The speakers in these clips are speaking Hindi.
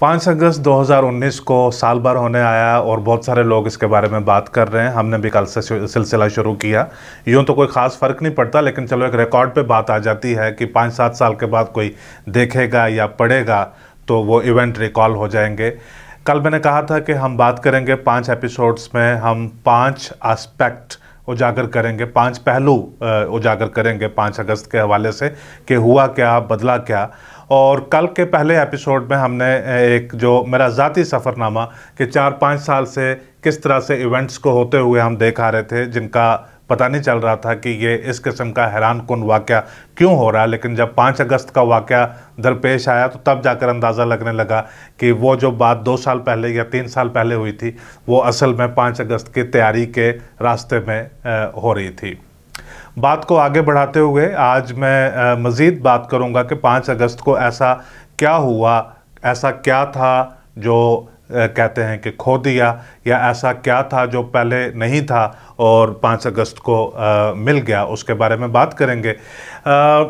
पाँच अगस्त 2019 को साल भर होने आया और बहुत सारे लोग इसके बारे में बात कर रहे हैं हमने भी कल से सिलसिला शुरू किया यूँ तो कोई ख़ास फ़र्क नहीं पड़ता लेकिन चलो एक रिकॉर्ड पे बात आ जाती है कि पाँच सात साल के बाद कोई देखेगा या पढ़ेगा तो वो इवेंट रिकॉल हो जाएंगे कल मैंने कहा था कि हम बात करेंगे पाँच एपिसोड्स में हम पाँच आस्पेक्ट उजागर करेंगे पाँच पहलू उजागर करेंगे पाँच अगस्त के हवाले से कि हुआ क्या बदला क्या और कल के पहले एपिसोड में हमने एक जो मेरा ज़ाती सफ़रनामा कि चार पाँच साल से किस तरह से इवेंट्स को होते हुए हम देख आ रहे थे जिनका पता नहीं चल रहा था कि ये इस किस्म का हैरान कन वाक़ क्यों हो रहा है लेकिन जब पाँच अगस्त का वाक़ दरपेश आया तो तब जाकर अंदाज़ा लगने लगा कि वो जो बात दो साल पहले या तीन साल पहले हुई थी वो असल में पाँच अगस्त की तैयारी के रास्ते में हो रही थी बात को आगे बढ़ाते हुए आज मैं मज़ीद बात करूँगा कि पाँच अगस्त को ऐसा क्या हुआ ऐसा क्या था जो कहते हैं कि खो दिया या ऐसा क्या था जो पहले नहीं था और पाँच अगस्त को आ, मिल गया उसके बारे में बात करेंगे आ,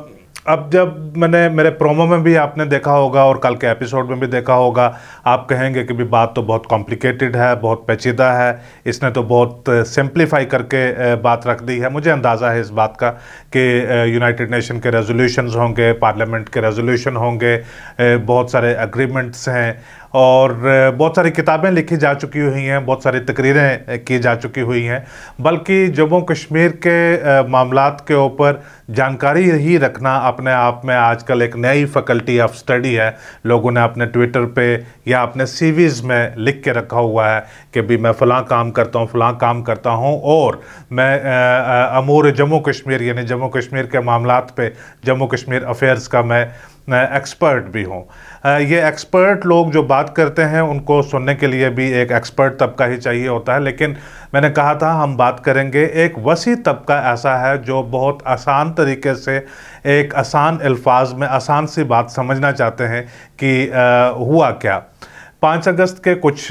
अब जब मैंने मेरे प्रोमो में भी आपने देखा होगा और कल के एपिसोड में भी देखा होगा आप कहेंगे कि भी बात तो बहुत कॉम्प्लिकेटेड है बहुत पेचीदा है इसने तो बहुत सिंप्लीफाई करके बात रख दी है मुझे अंदाज़ा है इस बात का कि यूनाइटेड नेशन के रेजोल्यूशन होंगे पार्लियामेंट के रेजोल्यूशन होंगे बहुत सारे अग्रीमेंट्स हैं और बहुत सारी किताबें लिखी जा चुकी हुई हैं बहुत सारी तकरीरें की जा चुकी हुई हैं बल्कि जम्मू कश्मीर के मामला के ऊपर जानकारी ही रखना अपने आप में आजकल एक नई फैकल्टी ऑफ स्टडी है लोगों ने अपने ट्विटर पे या अपने सीवीज़ में लिख के रखा हुआ है कि भी मैं फ़लाँ काम करता हूँ फ़लाँ काम करता हूँ और मैं अमूर जम्मू कश्मीर यानी जम्मू कश्मीर के मामला पे जम्मू कश्मीर अफेयर्स का मैं एक्सपर्ट भी हों ये एक्सपर्ट लोग जो बात करते हैं उनको सुनने के लिए भी एक एक्सपर्ट तबका ही चाहिए होता है लेकिन मैंने कहा था हम बात करेंगे एक वसी तबका ऐसा है जो बहुत आसान तरीके से एक आसान अल्फाज में आसान सी बात समझना चाहते हैं कि आ, हुआ क्या पाँच अगस्त के कुछ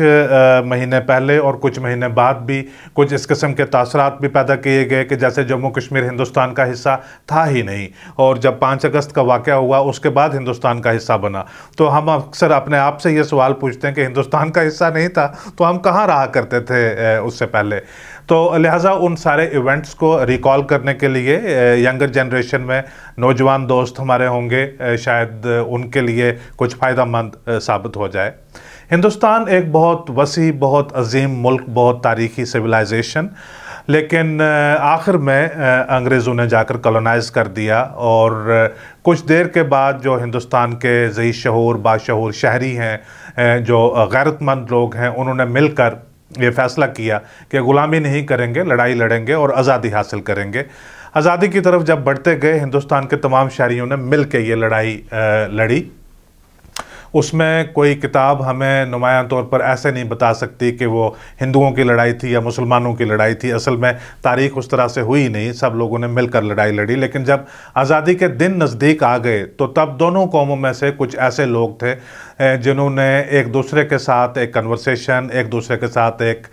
महीने पहले और कुछ महीने बाद भी कुछ इस किस्म के तसरत भी पैदा किए गए कि जैसे जम्मू कश्मीर हिंदुस्तान का हिस्सा था ही नहीं और जब पाँच अगस्त का वाक़ हुआ उसके बाद हिंदुस्तान का हिस्सा बना तो हम अक्सर अपने आप से ये सवाल पूछते हैं कि हिंदुस्तान का हिस्सा नहीं था तो हम कहाँ रहा करते थे उससे पहले तो लिहाजा उन सारे इवेंट्स को रिकॉल करने के लिए यंगर जनरेशन में नौजवान दोस्त हमारे होंगे शायद उनके लिए कुछ फ़ायदा मंद साबित हो जाए हिंदुस्तान एक बहुत वसी बहुत अजीम मुल्क बहुत तारीखी सिविलाइजेशन लेकिन आखिर में अंग्रेज़ों ने जाकर कॉलोनाइज़ कर दिया और कुछ देर के बाद जो हिंदुस्तान के जई शहूर बाशहूर शहरी हैं जो गैरतमंद लोग हैं उन्होंने मिलकर ये फैसला किया कि ग़ुलामी नहीं करेंगे लड़ाई लड़ेंगे और आज़ादी हासिल करेंगे आज़ादी की तरफ जब बढ़ते गए हिंदुस्तान के तमाम शहरीों ने मिल के ये लड़ाई लड़ी उसमें कोई किताब हमें नुमाया तौर पर ऐसे नहीं बता सकती कि वो हिंदुओं की लड़ाई थी या मुसलमानों की लड़ाई थी असल में तारीख उस तरह से हुई नहीं सब लोगों ने मिलकर लड़ाई लड़ी लेकिन जब आज़ादी के दिन नज़दीक आ गए तो तब दोनों कौमों में से कुछ ऐसे लोग थे जिन्होंने एक दूसरे के साथ एक कन्वर्सेशन एक दूसरे के साथ एक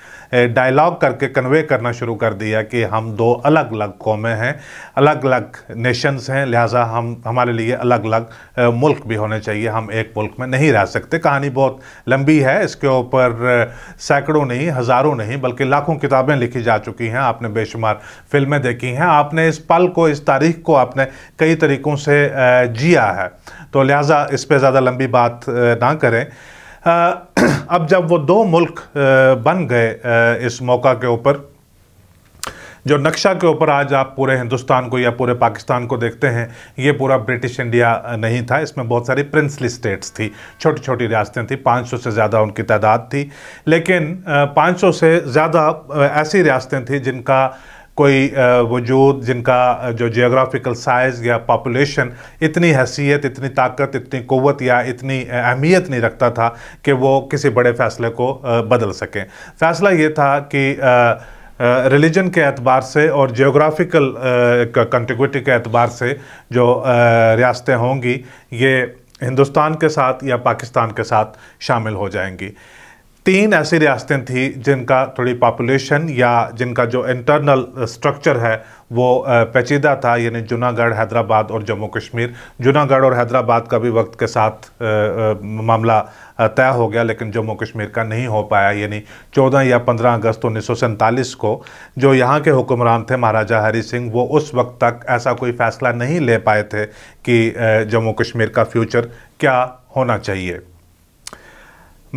डायलॉग करके कन्वे करना शुरू कर दिया कि हम दो अलग अलग कौमें हैं अलग अलग नेशंस हैं लिहाजा हम हमारे लिए अलग अलग मुल्क भी होने चाहिए हम एक मुल्क में नहीं रह सकते कहानी बहुत लंबी है इसके ऊपर सैकड़ों नहीं हज़ारों नहीं बल्कि लाखों किताबें लिखी जा चुकी हैं आपने बेशुमार फिल्में देखी हैं आपने इस पल को इस तारीख को आपने कई तरीक़ों से जिया है तो लिहाजा इस पर ज़्यादा लंबी बात ना करें अब जब वो दो मुल्क बन गए इस मौका के ऊपर जो नक्शा के ऊपर आज आप पूरे हिंदुस्तान को या पूरे पाकिस्तान को देखते हैं ये पूरा ब्रिटिश इंडिया नहीं था इसमें बहुत सारी प्रिंसली स्टेट्स थी छोटी छोटी रियासतें थी 500 से ज़्यादा उनकी तादाद थी लेकिन 500 से ज़्यादा ऐसी रियासतें थी जिनका कोई वजूद जिनका जो जियोग्राफिकल साइज़ या पापोलेशन इतनी हैसियत इतनी ताकत इतनी क़वत या इतनी अहमियत नहीं रखता था कि वो किसी बड़े फ़ैसले को बदल सकें फ़ैसला ये था कि रिलीजन के अतबार से और जियोग्राफिकल कंटिग्यूटी के अतबार से जो रियासतें होंगी ये हिंदुस्तान के साथ या पाकिस्तान के साथ शामिल हो जाएंगी तीन ऐसी रियासतें थी जिनका थोड़ी पॉपुलेशन या जिनका जो इंटरनल स्ट्रक्चर uh, है वो uh, पेचीदा था यानी जूनागढ़ हैदराबाद और जम्मू कश्मीर जूनागढ़ और हैदराबाद का भी वक्त के साथ uh, मामला तय हो गया लेकिन जम्मू कश्मीर का नहीं हो पाया यानी 14 या 15 अगस्त उन्नीस को जो यहाँ के हुक्मरान थे महाराजा हरी सिंह वो उस वक्त तक ऐसा कोई फ़ैसला नहीं ले पाए थे कि जम्मू कश्मीर का फ्यूचर क्या होना चाहिए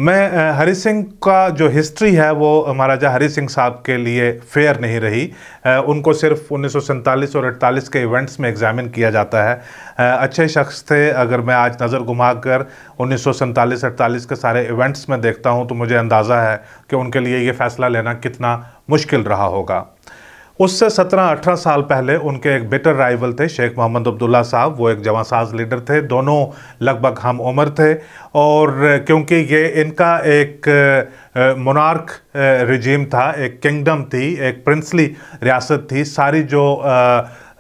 मैं हरी सिंह का जो हिस्ट्री है वो महाराजा हरी सिंह साहब के लिए फेयर नहीं रही उनको सिर्फ उन्नीस और अड़तालीस के इवेंट्स में एग्जामिन किया जाता है अच्छे शख्स थे अगर मैं आज नज़र घुमा कर उन्नीस अड़तालीस के सारे इवेंट्स में देखता हूँ तो मुझे अंदाज़ा है कि उनके लिए ये फ़ैसला लेना कितना मुश्किल रहा होगा उससे 17-18 साल पहले उनके एक बेटर राइवल थे शेख मोहम्मद अब्दुल्ला साहब वो एक जवासाज लीडर थे दोनों लगभग हम उम्र थे और क्योंकि ये इनका एक मोनार्क रिजीम था एक किंगडम थी एक प्रिंसली रियासत थी सारी जो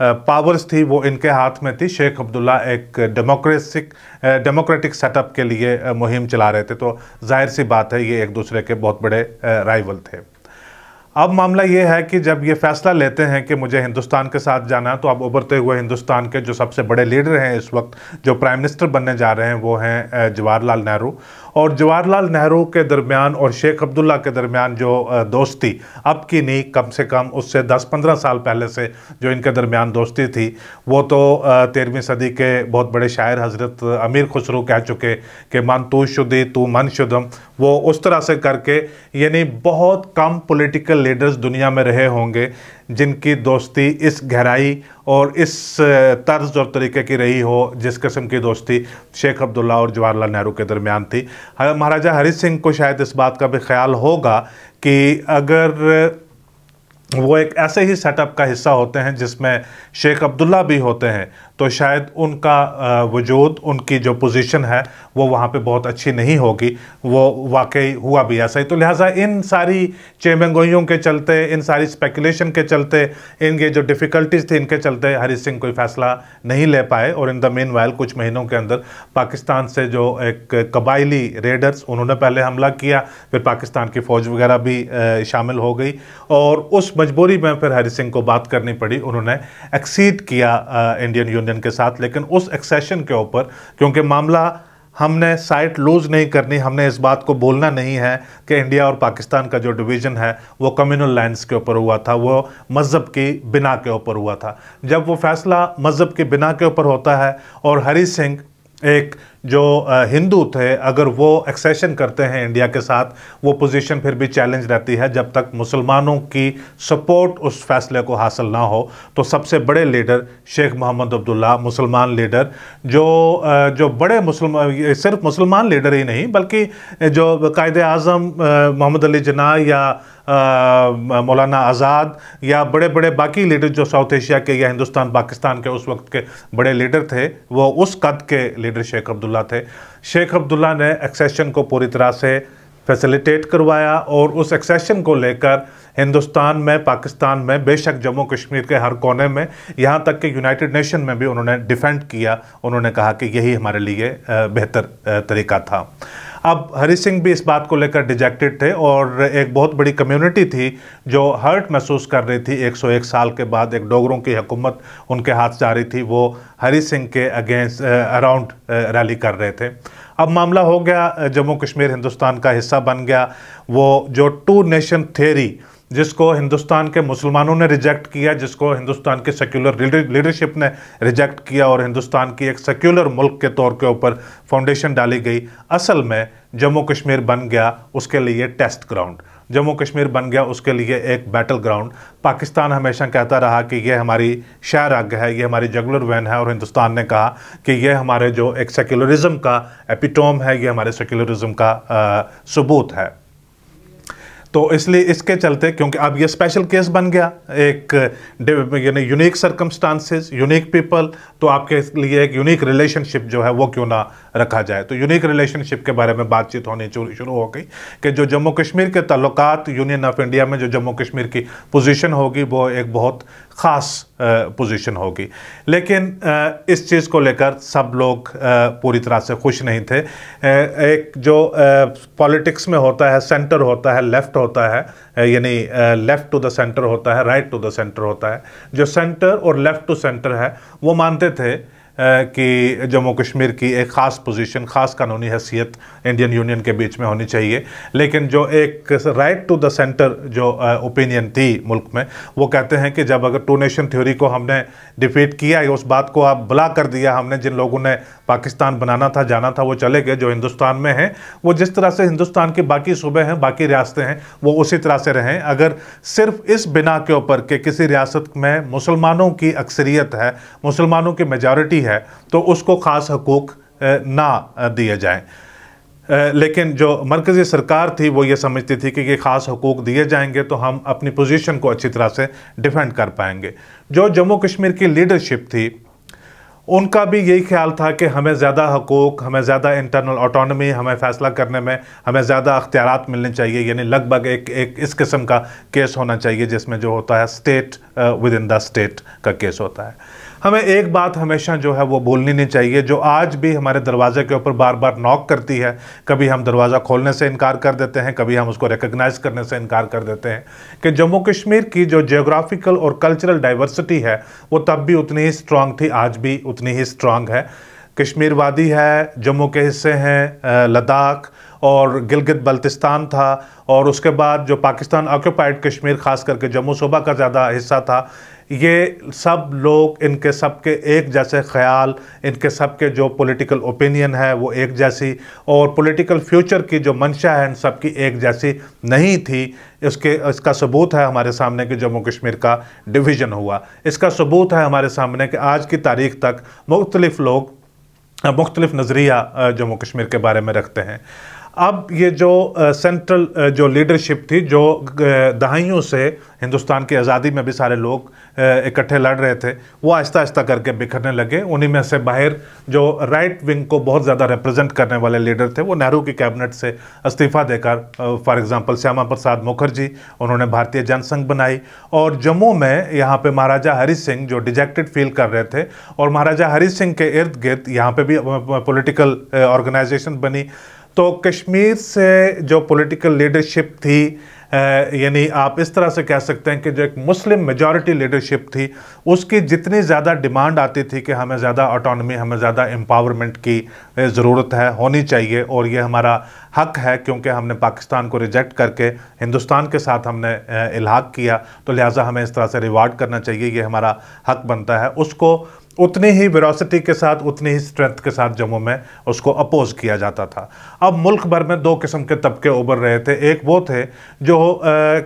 पावर्स थी वो इनके हाथ में थी शेख अब्दुल्ला एक डेमोक्रेसिक डेमोक्रेटिक सेटअप के लिए मुहिम चला रहे थे तो जाहिर सी बात है ये एक दूसरे के बहुत बड़े राइवल थे अब मामला ये है कि जब ये फैसला लेते हैं कि मुझे हिंदुस्तान के साथ जाना है तो अब उभरते हुए हिंदुस्तान के जो सबसे बड़े लीडर हैं इस वक्त जो प्राइम मिनिस्टर बनने जा रहे हैं वो हैं जवाहरलाल नेहरू और जवाहरलाल नेहरू के दरमियान और शेख अब्दुल्ला के दरमियान जो दोस्ती अब की नहीं कम से कम उससे 10-15 साल पहले से जो इनके दरमियान दोस्ती थी वो तो तेरहवीं सदी के बहुत बड़े शायर हज़रत अमीर खुसरू कह चुके कि मन तू शुदी तू मन शुदम वो उस तरह से करके यानी बहुत कम पोलिटिकल लीडर्स दुनिया में रहे होंगे जिनकी दोस्ती इस गहराई और इस तर्ज और तरीके की रही हो जिस किस्म की दोस्ती शेख अब्दुल्ला और जवाहरलाल नेहरू के दरमियान थी महाराजा हरी सिंह को शायद इस बात का भी ख्याल होगा कि अगर वो एक ऐसे ही सेटअप का हिस्सा होते हैं जिसमें शेख अब्दुल्ला भी होते हैं तो शायद उनका वजूद उनकी जो पोजीशन है वो वहाँ पे बहुत अच्छी नहीं होगी वो वाकई हुआ भी ऐसा ही तो लिहाजा इन सारी चेमंगोइयों के चलते इन सारी स्पेकुलेशन के चलते इनके जो डिफ़िकल्टीज़ थी इनके चलते हरी सिंह कोई फ़ैसला नहीं ले पाए और इन द मेन वायल कुछ महीनों के अंदर पाकिस्तान से जो एक कबायली रेडर्स उन्होंने पहले हमला किया फिर पाकिस्तान की फ़ौज वगैरह भी शामिल हो गई और उस मजबूरी में फिर हरी सिंह को बात करनी पड़ी उन्होंने एक्सीड किया इंडियन यूनियन मनोरंजन के साथ लेकिन उस एक्सेशन के ऊपर क्योंकि मामला हमने साइट लूज़ नहीं करनी हमने इस बात को बोलना नहीं है कि इंडिया और पाकिस्तान का जो डिवीज़न है वो कम्युनल लैंड्स के ऊपर हुआ था वो मज़हब की बिना के ऊपर हुआ था जब वो फैसला मज़हब की बिना के ऊपर होता है और हरी सिंह एक जो हिंदू थे अगर वो एक्सेशन करते हैं इंडिया के साथ वो पोजीशन फिर भी चैलेंज रहती है जब तक मुसलमानों की सपोर्ट उस फैसले को हासिल ना हो तो सबसे बड़े लीडर शेख मोहम्मद अब्दुल्ला मुसलमान लीडर जो जो बड़े मुसलमान सिर्फ मुसलमान लीडर ही नहीं बल्कि जो कायद अजम मोहम्मद अली जना या मौलाना आज़ाद या बड़े बड़े बाकी लीडर जो साउथ एशिया के या हिंदुस्तान पाकिस्तान के उस वक्त के बड़े लीडर थे वो उस कद के लीडर शेख अब्दुल्ला थे शेख अब्दुल्ला ने एक्सेशन को पूरी तरह से फैसिलिटेट करवाया और उस एक्सेशन को लेकर हिंदुस्तान में पाकिस्तान में बेशक जम्मू कश्मीर के हर कोने में यहाँ तक कि यूनाइटेड नेशन में भी उन्होंने डिफेंड किया उन्होंने कहा कि यही हमारे लिए बेहतर तरीका था अब हरी सिंह भी इस बात को लेकर डिजेक्टेड थे और एक बहुत बड़ी कम्युनिटी थी जो हर्ट महसूस कर रही थी 101 साल के बाद एक डोगरों की हुकूमत उनके हाथ जा रही थी वो हरी सिंह के अगेंस्ट अराउंड रैली कर रहे थे अब मामला हो गया जम्मू कश्मीर हिंदुस्तान का हिस्सा बन गया वो जो टू नेशन थेरी जिसको हिंदुस्तान के मुसलमानों ने रिजेक्ट किया जिसको हिंदुस्तान की सेक्युलर लीडरशिप ने रिजेक्ट किया और हिंदुस्तान की एक सेक्युलर मुल्क के तौर के ऊपर फाउंडेशन डाली गई असल में जम्मू कश्मीर बन गया उसके लिए टेस्ट ग्राउंड जम्मू कश्मीर बन गया उसके लिए एक बैटल ग्राउंड पाकिस्तान हमेशा कहता रहा कि यह हमारी शहर आग है ये हमारी जगुलर वैन है और हिंदुस्तान ने कहा कि यह हमारे जो एक सेक्युलरिज्म का एपिटोम है ये हमारे सेक्युलरिज्म का आ, सबूत है तो इसलिए इसके चलते क्योंकि अब ये स्पेशल केस बन गया एक uh, यानी यूनिक सर्कमस्टांसिस यूनिक पीपल तो आपके लिए एक यूनिक रिलेशनशिप जो है वो क्यों ना रखा जाए तो यूनिक रिलेशनशिप के बारे में बातचीत होनी शुरू हो गई कि जो जम्मू कश्मीर के तल्लुकात यूनियन ऑफ इंडिया में जो जम्मू कश्मीर की पोजिशन होगी वो एक बहुत ख़ास पोजीशन होगी लेकिन इस चीज़ को लेकर सब लोग पूरी तरह से खुश नहीं थे एक जो पॉलिटिक्स में होता है सेंटर होता है लेफ़्ट होता है यानी लेफ़्ट टू द सेंटर होता है राइट टू द सेंटर होता है जो सेंटर और लेफ़्ट टू सेंटर है वो मानते थे कि जम्मू कश्मीर की एक ख़ास पोजीशन ख़ास कानूनी हैसियत इंडियन यूनियन के बीच में होनी चाहिए लेकिन जो एक राइट टू द सेंटर जो ओपिनियन थी मुल्क में वो कहते हैं कि जब अगर टू नेशन थ्योरी को हमने डिफीट किया या उस बात को आप बुला कर दिया हमने जिन लोगों ने पाकिस्तान बनाना था जाना था वो चले गए जो हिंदुस्तान में हैं वो जिस तरह से हिंदुस्तान के बाकी सूबे हैं बाकी रियासतें हैं वो उसी तरह से रहें अगर सिर्फ इस बिना के ऊपर कि किसी रियासत में मुसलमानों की अक्सरियत है मुसलमानों की मेजॉरिटी है है तो उसको ख़ास हकूक़ ना दिए जाएँ लेकिन जो मरकज़ी सरकार थी वो ये समझती थी कि ये ख़ास हकूक़ दिए जाएंगे तो हम अपनी पोजीशन को अच्छी तरह से डिफेंड कर पाएंगे जो जम्मू कश्मीर की लीडरशिप थी उनका भी यही ख्याल था कि हमें ज़्यादा हकूक़ हमें ज़्यादा इंटरनल ऑटोनमी हमें फ़ैसला करने में हमें ज़्यादा अख्तियार मिलने चाहिए यानी लगभग एक एक इस किस्म का केस होना चाहिए जिसमें जो होता है state within the state का केस होता है हमें एक बात हमेशा जो है वो बोलनी नहीं चाहिए जो आज भी हमारे दरवाजे के ऊपर बार बार नॉक करती है कभी हम दरवाज़ा खोलने से इनकार कर देते हैं कभी हम उसको रिकग्नाइज़ करने से इनकार कर देते हैं कि जम्मू कश्मीर की जो जोग्राफिकल और कल्चरल डाइवर्सिटी है वो तब भी उतनी ही स्ट्रांग थी आज भी उतनी ही स्ट्रांग है कश्मीर वादी है जम्मू के हिस्से हैं लद्दाख और गिलगित बल्तिस्तान था और उसके बाद जो पाकिस्तान ऑक्यूपाइड कश्मीर खास करके जम्मू सूबा का ज़्यादा हिस्सा था ये सब लोग इनके सब के एक जैसे ख्याल इनके सब के जो पॉलिटिकल ओपिनियन है वो एक जैसी और पॉलिटिकल फ्यूचर की जो मंशा है इन सब की एक जैसी नहीं थी इसके इसका सबूत है हमारे सामने कि जम्मू कश्मीर का डिवीज़न हुआ इसका सबूत है हमारे सामने कि आज की तारीख तक मुख्तलिफ़ लोग मुख्तलिफ़ नज़रिया जम्मू कश्मीर के बारे में रखते हैं अब ये जो सेंट्रल जो लीडरशिप थी जो दहाइयों से हिंदुस्तान की आज़ादी में भी सारे लोग इकट्ठे लड़ रहे थे वो आहिस्ता आहिस्ता करके बिखरने लगे उन्हीं में से बाहर जो राइट विंग को बहुत ज़्यादा रिप्रेजेंट करने वाले लीडर थे वो नेहरू की कैबिनेट से इस्तीफ़ा देकर फॉर एग्ज़ाम्पल श्यामा प्रसाद मुखर्जी उन्होंने भारतीय जनसंघ बनाई और जम्मू में यहाँ पर महाराजा हरी सिंह जो डिजेक्टेड फील कर रहे थे और महाराजा हरी सिंह के इर्द गिर्द यहाँ पर भी पोलिटिकल ऑर्गेनाइजेशन बनी तो कश्मीर से जो पॉलिटिकल लीडरशिप थी यानी आप इस तरह से कह सकते हैं कि जो एक मुस्लिम मेजॉरिटी लीडरशिप थी उसकी जितनी ज़्यादा डिमांड आती थी कि हमें ज़्यादा ऑटोनमी हमें ज़्यादा एम्पावरमेंट की ज़रूरत है होनी चाहिए और ये हमारा हक है क्योंकि हमने पाकिस्तान को रिजेक्ट करके हिंदुस्तान के साथ हमने इलाहा किया तो लिहाजा हमें इस तरह से रिवार्ड करना चाहिए ये हमारा हक बनता है उसको उतनी ही विरासती के साथ उतनी ही स्ट्रेंथ के साथ जम्मू में उसको अपोज किया जाता था अब मुल्क भर में दो किस्म के तबके उभर रहे थे एक वो थे जो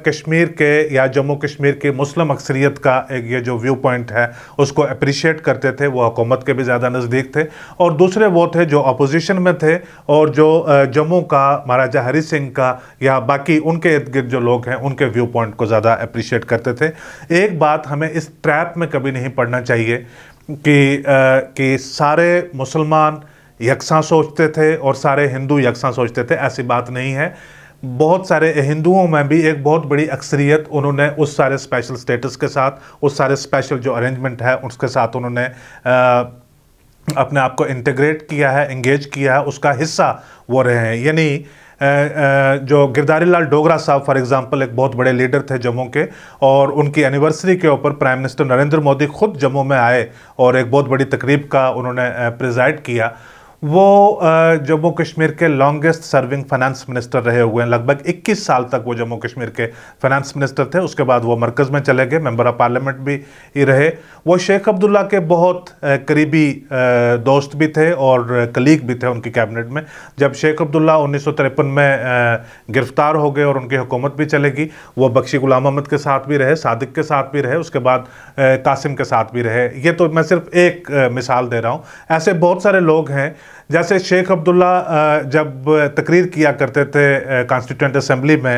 कश्मीर के या जम्मू कश्मीर की मुस्लिम अक्सरियत का एक ये जो व्यू पॉइंट है उसको अप्रिशिएट करते थे वो हुकूमत के भी ज़्यादा नज़दीक थे और दूसरे वो थे जो अपोजिशन में थे और जो जम्मू का महाराजा हरी सिंह का या बाकी उनके इर्द गिर्द जो लोग हैं उनके व्यू पॉइंट को ज़्यादा अप्रिशिएट करते थे एक बात हमें इस ट्रैप में कभी नहीं पढ़ना चाहिए कि कि सारे मुसलमान यकसा सोचते थे और सारे हिंदू यकसा सोचते थे ऐसी बात नहीं है बहुत सारे हिंदुओं में भी एक बहुत बड़ी अक्सरियत उन्होंने उस सारे स्पेशल स्टेटस के साथ उस सारे स्पेशल जो अरेंजमेंट है उसके साथ उन्होंने अपने आप को इंटेग्रेट किया है इंगेज किया है उसका हिस्सा वो रहे हैं यानी जो गिरधारी लाल डोगरा साहब फॉर एग्जांपल एक बहुत बड़े लीडर थे जम्मू के और उनकी एनिवर्सरी के ऊपर प्राइम मिनिस्टर नरेंद्र मोदी खुद जम्मू में आए और एक बहुत बड़ी तकरीब का उन्होंने प्रिजाइड किया वो जम्मू कश्मीर के लॉन्गेस्ट सर्विंग फाइनेंस मिनिस्टर रहे हुए हैं लगभग 21 साल तक वो जम्मू कश्मीर के फाइनेंस मिनिस्टर थे उसके बाद वो मरकज़ में चले गए मेंबर ऑफ पार्लियामेंट भी ही रहे वो शेख अब्दुल्ला के बहुत करीबी दोस्त भी थे और कलीग भी थे उनकी कैबिनेट में जब शेख अब्दुल्ला उन्नीस में गिरफ्तार हो गए और उनकी हुकूमत भी चलेगी वो बख्शी गुलाम अहमद के साथ भी रहे सादिक के साथ भी रहे उसके बाद कासिम के साथ भी रहे ये तो मैं सिर्फ एक मिसाल दे रहा हूँ ऐसे बहुत सारे लोग हैं जैसे शेख अब्दुल्ला जब तकरीर किया करते थे कॉन्स्टिट्यूंट असम्बली में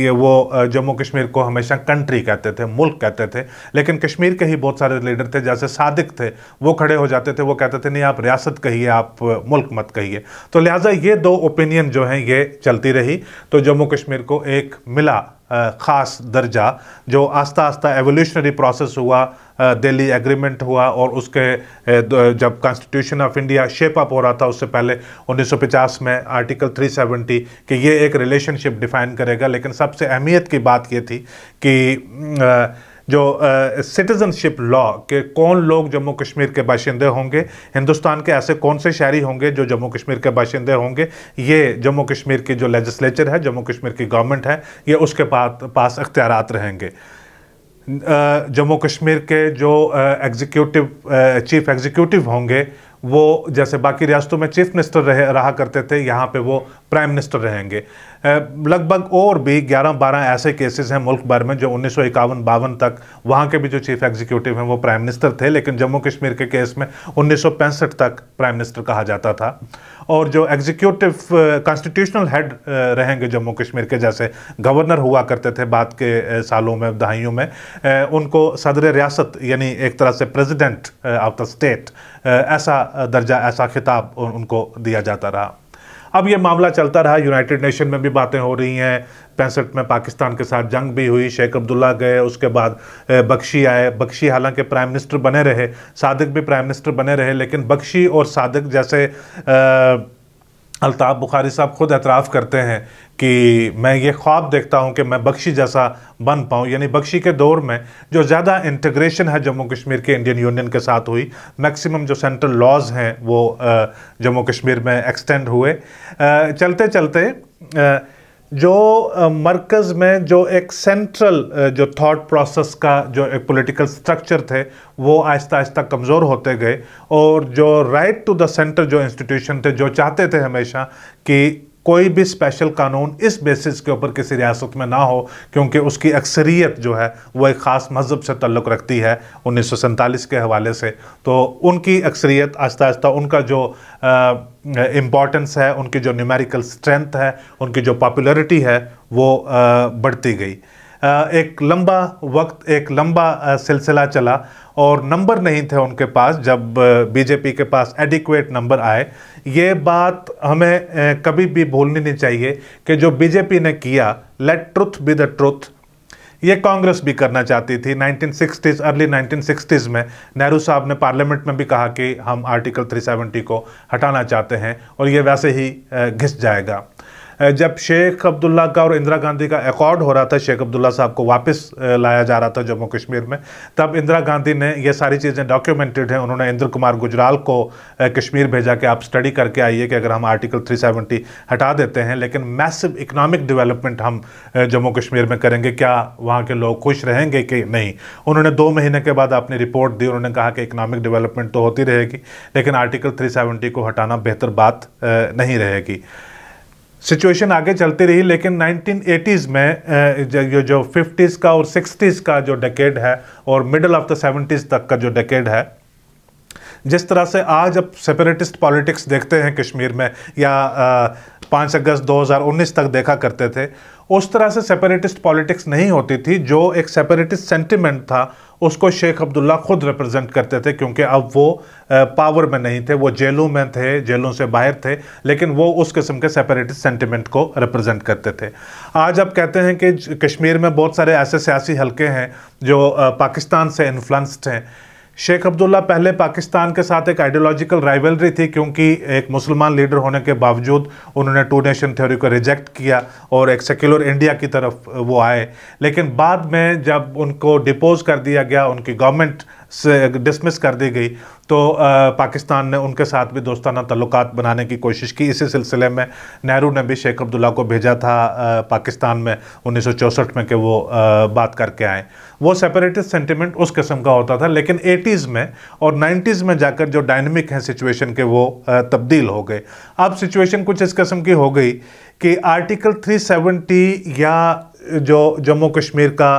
ये वो जम्मू कश्मीर को हमेशा कंट्री कहते थे मुल्क कहते थे लेकिन कश्मीर के ही बहुत सारे लीडर थे जैसे सादिक थे वो खड़े हो जाते थे वो कहते थे नहीं आप रियासत कहिए आप मुल्क मत कहिए तो लिहाजा ये दो ओपिनियन जो हैं ये चलती रही तो जम्मू कश्मीर को एक मिला ख़ास दर्जा जो आस्ता आस्ता एवोल्यूशनरी प्रोसेस हुआ दिल्ली एग्रीमेंट हुआ और उसके जब constitution of India shape up हो रहा था उससे पहले 1950 में आर्टिकल 370 कि ये एक रिलेशनशिप डिफ़ाइन करेगा लेकिन सबसे अहमियत की बात ये थी कि जो सिटीज़नशिप लॉ के कौन लोग जम्मू कश्मीर के बाशिंदे होंगे हिंदुस्तान के ऐसे कौन से शहरी होंगे जो जम्मू कश्मीर के बाशिंदे होंगे ये जम्मू कश्मीर की जो लेजिस्लेचर है जम्मू कश्मीर की गवर्नमेंट है ये उसके पास पास अख्तियार रहेंगे जम्मू कश्मीर के जो एग्जीक्यूटिव चीफ एग्जीक्यूटिव होंगे वो जैसे बाकी रियासतों में चीफ मिनिस्टर रहे रहा करते थे यहाँ पे वो प्राइम मिनिस्टर रहेंगे लगभग और भी 11-12 ऐसे केसेस हैं मुल्क भर में जो उन्नीस सौ तक वहाँ के भी जो चीफ एग्जीक्यूटिव हैं वो प्राइम मिनिस्टर थे लेकिन जम्मू कश्मीर के केस में उन्नीस तक प्राइम मिनिस्टर कहा जाता था और जो एग्जीक्यूटिव कॉन्स्टिट्यूशनल हेड रहेंगे जम्मू कश्मीर के जैसे गवर्नर हुआ करते थे बाद के सालों में दहाइयों में उनको सदर रियासत यानी एक तरह से प्रेसिडेंट ऑफ द स्टेट ऐसा दर्जा ऐसा खिताब उनको दिया जाता रहा अब ये मामला चलता रहा यूनाइटेड नेशन में भी बातें हो रही हैं पैंसठ में पाकिस्तान के साथ जंग भी हुई शेख अब्दुल्ला गए उसके बाद बख्शी आए बख्शी हालांकि प्राइम मिनिस्टर बने रहे सादक भी प्राइम मिनिस्टर बने रहे लेकिन बख्शी और सादक जैसे अलताफ़ बुखारी साहब खुद एतराफ़ करते हैं कि मैं ये ख्वाब देखता हूँ कि मैं बख्शी जैसा बन पाऊँ यानी बख्शी के दौर में जो ज़्यादा इंटीग्रेशन है जम्मू कश्मीर के इंडियन यूनियन के साथ हुई मैक्सिमम जो सेंट्रल लॉज हैं वो जम्मू कश्मीर में एक्सटेंड हुए चलते चलते जो मरकज़ में जो एक सेंट्रल जो थॉट प्रोसेस का जो एक पॉलिटिकल स्ट्रक्चर थे वो आहिस्ता आहिस्ता कमज़ोर होते गए और जो राइट टू द सेंटर जो इंस्टीट्यूशन थे जो चाहते थे हमेशा कि कोई भी स्पेशल कानून इस बेसिस के ऊपर किसी रियासत में ना हो क्योंकि उसकी अक्सरियत जो है वो एक ख़ास मज़हब से तल्लक़ रखती है उन्नीस के हवाले से तो उनकी अक्सरियत आस्ता आस्ता उनका जो इम्पॉर्टेंस है उनकी जो न्यूमेरिकल स्ट्रेंथ है उनकी जो पॉपुलरिटी है वो आ, बढ़ती गई एक लंबा वक्त एक लंबा सिलसिला चला और नंबर नहीं थे उनके पास जब बीजेपी के पास एडिक्वेट नंबर आए ये बात हमें कभी भी भूलनी नहीं चाहिए कि जो बीजेपी ने किया let truth be the truth ये कांग्रेस भी करना चाहती थी 1960s अर्ली 1960s में नेहरू साहब ने पार्लियामेंट में भी कहा कि हम आर्टिकल 370 को हटाना चाहते हैं और ये वैसे ही घिस जाएगा जब शेख अब्दुल्ला का और इंदिरा गांधी का एकॉर्ड हो रहा था शेख अब्दुल्ला साहब को वापस लाया जा रहा था जम्मू कश्मीर में तब इंदिरा गांधी ने ये सारी चीज़ें डॉक्यूमेंटेड हैं उन्होंने इंद्र कुमार गुजराल को कश्मीर भेजा कि आप स्टडी करके आइए कि अगर हम आर्टिकल 370 हटा देते हैं लेकिन मैसिव इकोनॉमिक डिवेलपमेंट हम जम्मू कश्मीर में करेंगे क्या वहाँ के लोग खुश रहेंगे कि नहीं उन्होंने दो महीने के बाद अपनी रिपोर्ट दी उन्होंने कहा कि इकोनॉमिक डिवेलपमेंट तो होती रहेगी लेकिन आर्टिकल थ्री को हटाना बेहतर बात नहीं रहेगी सिचुएशन आगे चलती रही लेकिन 1980s में जो जो 50s का और 60s का जो डेकेड है और मिडल ऑफ द 70s तक का जो डेकेड है जिस तरह से आज अब सेपरेटिस्ट पॉलिटिक्स देखते हैं कश्मीर में या पाँच अगस्त 2019 तक देखा करते थे उस तरह से सेपरेटिस्ट पॉलिटिक्स नहीं होती थी जो एक सेपरेटिस्ट सेंटिमेंट था उसको शेख अब्दुल्ला खुद रिप्रेजेंट करते थे क्योंकि अब वो पावर में नहीं थे वो जेलों में थे जेलों से बाहर थे लेकिन वो उस किस्म के सेपरेटिस्ट सेंटिमेंट को रिप्रेजेंट करते थे आज आप कहते हैं कि कश्मीर में बहुत सारे ऐसे सियासी हलके हैं जो पाकिस्तान से इन्फ्लुंस्ड हैं शेख अब्दुल्ला पहले पाकिस्तान के साथ एक आइडियोलॉजिकल राइवलरी थी क्योंकि एक मुसलमान लीडर होने के बावजूद उन्होंने टू नेशन थ्योरी को रिजेक्ट किया और एक सेक्युलर इंडिया की तरफ वो आए लेकिन बाद में जब उनको डिपोज कर दिया गया उनकी गवर्नमेंट से डिसमिस कर दी गई तो आ, पाकिस्तान ने उनके साथ भी दोस्ताना तल्लक बनाने की कोशिश की इसी सिलसिले में नेहरू ने भी शेख अब्दुल्ला को भेजा था आ, पाकिस्तान में उन्नीस में कि वो आ, बात करके आए वो सेपरेटिस्ट सेंटिमेंट उस किस्म का होता था लेकिन 80s में और 90s में जाकर जो डायनमिक हैं सिचुएशन के वो तब्दील हो गए अब सिचुएशन कुछ इस किस्म की हो गई कि आर्टिकल 370 या जो जम्मू कश्मीर का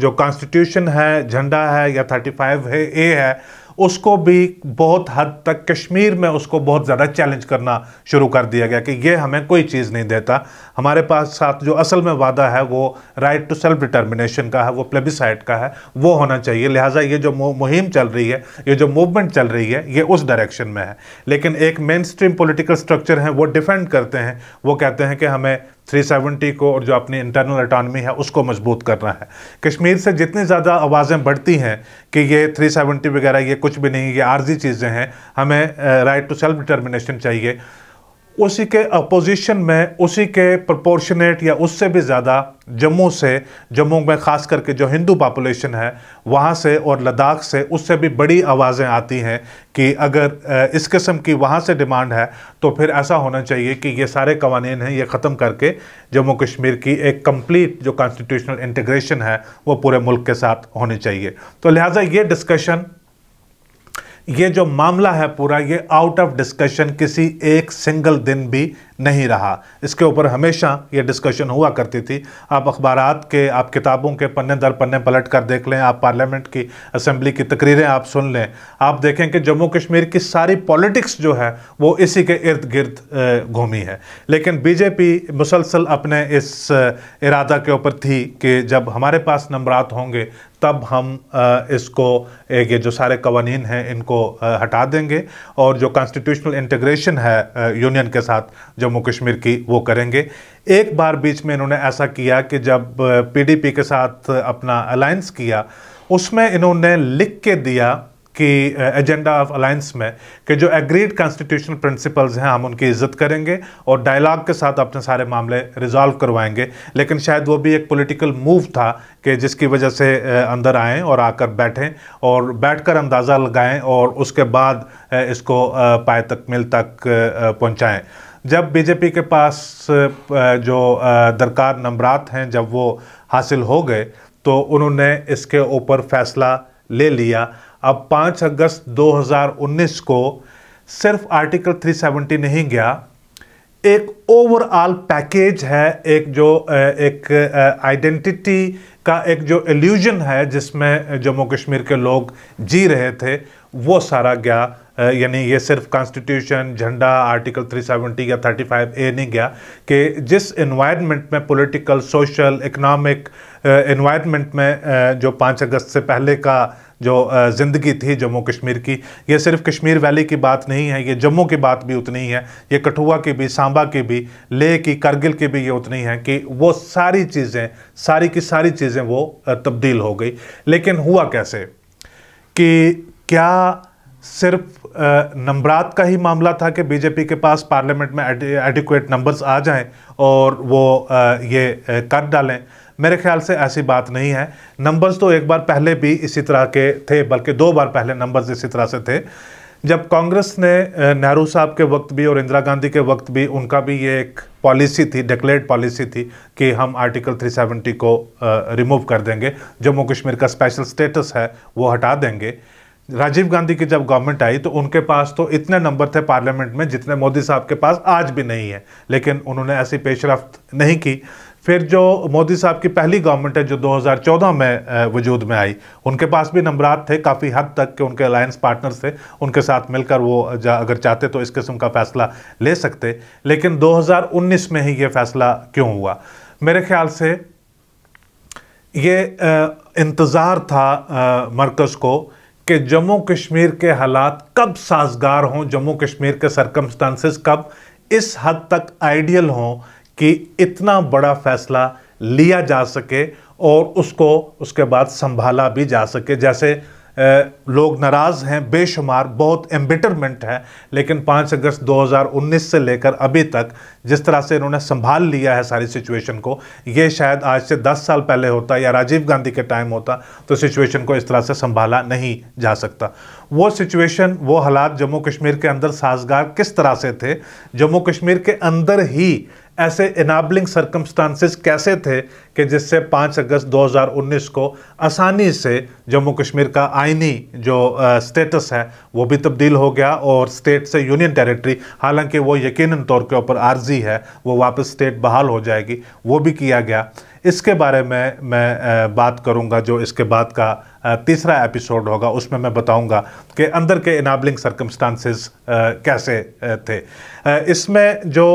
जो कॉन्स्टिट्यूशन है झंडा है या 35 है ए है उसको भी बहुत हद तक कश्मीर में उसको बहुत ज़्यादा चैलेंज करना शुरू कर दिया गया कि ये हमें कोई चीज़ नहीं देता हमारे पास साथ जो असल में वादा है वो राइट टू सेल्फ डिटर्मिनेशन का है वो प्लेबिसाइड का है वो होना चाहिए लिहाजा ये जो मुहिम चल रही है ये जो मूवमेंट चल रही है ये उस डायरेक्शन में है लेकिन एक मेन स्ट्रीम पोलिटिकल स्ट्रक्चर है वो डिफेंड करते हैं वो कहते हैं कि हमें 370 को और जो अपनी इंटरनल अटानमी है उसको मजबूत करना है कश्मीर से जितनी ज़्यादा आवाज़ें बढ़ती हैं कि ये 370 वगैरह ये कुछ भी नहीं ये आर्जी चीज़ें हैं हमें राइट टू सेल्फ डिटर्मिनेशन चाहिए उसी के अपोजिशन में उसी के प्रपोर्शनेट या उससे भी ज़्यादा जम्मू से जम्मू में ख़ास करके जो हिंदू पापुलेशन है वहाँ से और लद्दाख से उससे भी बड़ी आवाज़ें आती हैं कि अगर इस किस्म की वहाँ से डिमांड है तो फिर ऐसा होना चाहिए कि ये सारे कवानीन हैं ये ख़त्म करके जम्मू कश्मीर की एक कम्प्लीट जो कॉन्स्टिट्यूशनल इंटीग्रेशन है वो पूरे मुल्क के साथ होनी चाहिए तो लिहाजा ये डिस्कशन ये जो मामला है पूरा ये आउट ऑफ डिस्कशन किसी एक सिंगल दिन भी नहीं रहा इसके ऊपर हमेशा ये डिस्कशन हुआ करती थी आप अखबार के आप किताबों के पन्ने दर पन्ने पलट कर देख लें आप पार्लियामेंट की असम्बली की तकरीरें आप सुन लें आप देखें कि जम्मू कश्मीर की सारी पॉलिटिक्स जो है वो इसी के इर्द गिर्द घूमी है लेकिन बीजेपी मुसलसल अपने इस इरादा के ऊपर थी कि जब हमारे पास नंबरात होंगे तब हम इसको ये जो सारे कवानीन हैं इनको हटा देंगे और जो कॉन्स्टिट्यूशनल इंटीग्रेशन है यूनियन के साथ जो जम्मू कश्मीर की वो करेंगे एक बार बीच में इन्होंने ऐसा किया कि जब पीडीपी के साथ अपना अलायंस किया उसमें इन्होंने लिख के दिया कि एजेंडा ऑफ अलायंस में कि जो एग्रीड कॉन्स्टिट्यूशन प्रिंसिपल्स हैं हम उनकी इज्जत करेंगे और डायलॉग के साथ अपने सारे मामले रिजॉल्व करवाएंगे लेकिन शायद वो भी एक पॉलिटिकल मूव था कि जिसकी वजह से अंदर आएँ और आकर बैठें और बैठकर अंदाज़ा लगाएं और उसके बाद इसको पाए तकमील तक पहुँचाएँ जब बीजेपी के पास जो दरकार नंबरात हैं जब वो हासिल हो गए तो उन्होंने इसके ऊपर फैसला ले लिया अब 5 अगस्त 2019 को सिर्फ आर्टिकल 370 नहीं गया एक ओवरऑल पैकेज है एक जो एक आइडेंटिटी का एक जो एल्यूजन है जिसमें जम्मू कश्मीर के लोग जी रहे थे वो सारा गया यानी ये सिर्फ कॉन्स्टिट्यूशन झंडा आर्टिकल 370 या 35 ए नहीं गया कि जिस इन्वायरमेंट में पॉलिटिकल सोशल इकनॉमिक इन्वायरमेंट में जो पाँच अगस्त से पहले का जो ज़िंदगी थी जम्मू कश्मीर की ये सिर्फ कश्मीर वैली की बात नहीं है ये जम्मू की बात भी उतनी ही है ये कठुआ की भी सांबा की भी लेह की करगिल की भी ये उतनी है कि वो सारी चीज़ें सारी की सारी चीज़ें वो तब्दील हो गई लेकिन हुआ कैसे कि क्या सिर्फ नंबरात का ही मामला था कि बीजेपी के पास पार्लियामेंट में एडिकुएट नंबर्स आ जाएं और वो ये कर डालें मेरे ख्याल से ऐसी बात नहीं है नंबर्स तो एक बार पहले भी इसी तरह के थे बल्कि दो बार पहले नंबर्स इसी तरह से थे जब कांग्रेस ने नेहरू साहब के वक्त भी और इंदिरा गांधी के वक्त भी उनका भी ये एक पॉलिसी थी डिक्लेयर्ड पॉलिसी थी कि हम आर्टिकल 370 को रिमूव कर देंगे जम्मू कश्मीर का स्पेशल स्टेटस है वो हटा देंगे राजीव गांधी की जब गवर्नमेंट आई तो उनके पास तो इतने नंबर थे पार्लियामेंट में जितने मोदी साहब के पास आज भी नहीं है लेकिन उन्होंने ऐसी पेशरफ नहीं की फिर जो मोदी साहब की पहली गवर्नमेंट है जो 2014 में वजूद में आई उनके पास भी नंबरात थे काफ़ी हद तक कि उनके अलायंस पार्टनर्स थे उनके साथ मिलकर वो अगर चाहते तो इस किस्म का फैसला ले सकते लेकिन 2019 में ही ये फैसला क्यों हुआ मेरे ख्याल से ये इंतज़ार था मरकज़ को कि जम्मू कश्मीर के हालात कब साजगार हों जम्मू कश्मीर के सरकमस्टांसिस कब इस हद तक आइडियल हों कि इतना बड़ा फैसला लिया जा सके और उसको उसके बाद संभाला भी जा सके जैसे लोग नाराज़ हैं बेशुमार बहुत एम्बिटरमेंट है लेकिन 5 अगस्त 2019 से लेकर अभी तक जिस तरह से इन्होंने संभाल लिया है सारी सिचुएशन को ये शायद आज से 10 साल पहले होता या राजीव गांधी के टाइम होता तो सिचुएशन को इस तरह से संभाला नहीं जा सकता वो सिचुएशन वो हालात जम्मू कश्मीर के अंदर साजगार किस तरह से थे जम्मू कश्मीर के अंदर ही ऐसे इनाबलिंग सर्कमस्टांसिस कैसे थे कि जिससे 5 अगस्त 2019 को आसानी से जम्मू कश्मीर का आइनी जो स्टेटस है वो भी तब्दील हो गया और स्टेट से यूनियन टेरिटरी हालांकि वो यकीन तौर के ऊपर आर्जी है वो वापस स्टेट बहाल हो जाएगी वो भी किया गया इसके बारे में मैं बात करूंगा जो इसके बाद का तीसरा एपिसोड होगा उसमें मैं बताऊंगा कि अंदर के इनाबलिंग सर्कमस्टांसिस कैसे थे इसमें जो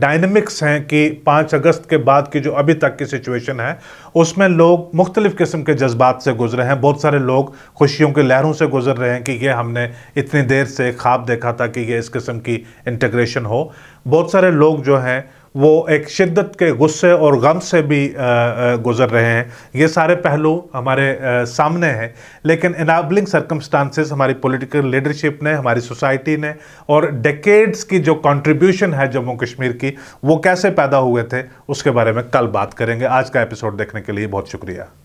डायनमिक्स हैं कि 5 अगस्त के बाद की जो अभी तक की सिचुएशन है उसमें लोग मुख्तलिफ़ किस्म के जज्बात से गुजरे हैं बहुत सारे लोग खुशियों की लहरों से गुजर रहे हैं कि ये हमने इतनी देर से ख्वाब देखा था कि ये इस किस्म की इंटग्रेशन हो बहुत सारे लोग जो हैं वो एक शिद्दत के गुस्से और गम से भी गुज़र रहे हैं ये सारे पहलू हमारे सामने हैं लेकिन इनाबलिंग सर्कमस्टांसिस हमारी पॉलिटिकल लीडरशिप ने हमारी सोसाइटी ने और डेकेड्स की जो कंट्रीब्यूशन है जम्मू कश्मीर की वो कैसे पैदा हुए थे उसके बारे में कल बात करेंगे आज का एपिसोड देखने के लिए बहुत शुक्रिया